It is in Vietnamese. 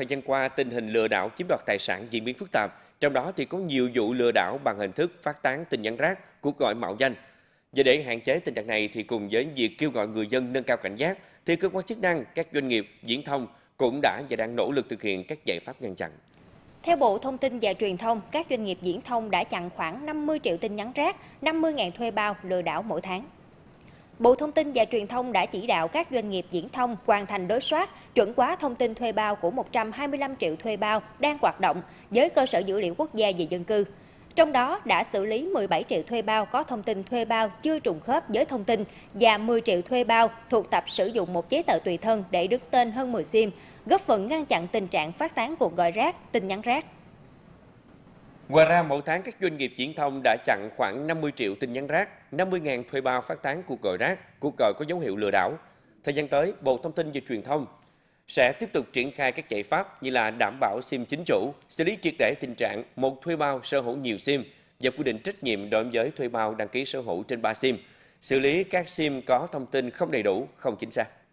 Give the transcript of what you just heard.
Thời gian qua, tình hình lừa đảo chiếm đoạt tài sản diễn biến phức tạp, trong đó thì có nhiều vụ lừa đảo bằng hình thức phát tán tin nhắn rác, cuộc gọi mạo danh. Và để hạn chế tình trạng này thì cùng với việc kêu gọi người dân nâng cao cảnh giác, thì cơ quan chức năng, các doanh nghiệp, diễn thông cũng đã và đang nỗ lực thực hiện các giải pháp ngăn chặn. Theo Bộ Thông tin và Truyền thông, các doanh nghiệp diễn thông đã chặn khoảng 50 triệu tin nhắn rác, 50.000 thuê bao lừa đảo mỗi tháng. Bộ Thông tin và Truyền thông đã chỉ đạo các doanh nghiệp diễn thông hoàn thành đối soát, chuẩn hóa thông tin thuê bao của 125 triệu thuê bao đang hoạt động với cơ sở dữ liệu quốc gia về dân cư. Trong đó đã xử lý 17 triệu thuê bao có thông tin thuê bao chưa trùng khớp với thông tin và 10 triệu thuê bao thuộc tập sử dụng một giấy tờ tùy thân để đứng tên hơn 10 SIM, góp phần ngăn chặn tình trạng phát tán cuộc gọi rác, tin nhắn rác. Ngoài ra, mỗi tháng các doanh nghiệp viễn thông đã chặn khoảng 50 triệu tin nhắn rác, 50.000 thuê bao phát tán cuộc gọi rác, cuộc gọi có dấu hiệu lừa đảo. Thời gian tới, Bộ Thông tin và Truyền thông sẽ tiếp tục triển khai các giải pháp như là đảm bảo SIM chính chủ, xử lý triệt để tình trạng một thuê bao sở hữu nhiều SIM và quy định trách nhiệm đối với thuê bao đăng ký sở hữu trên 3 SIM, xử lý các SIM có thông tin không đầy đủ, không chính xác.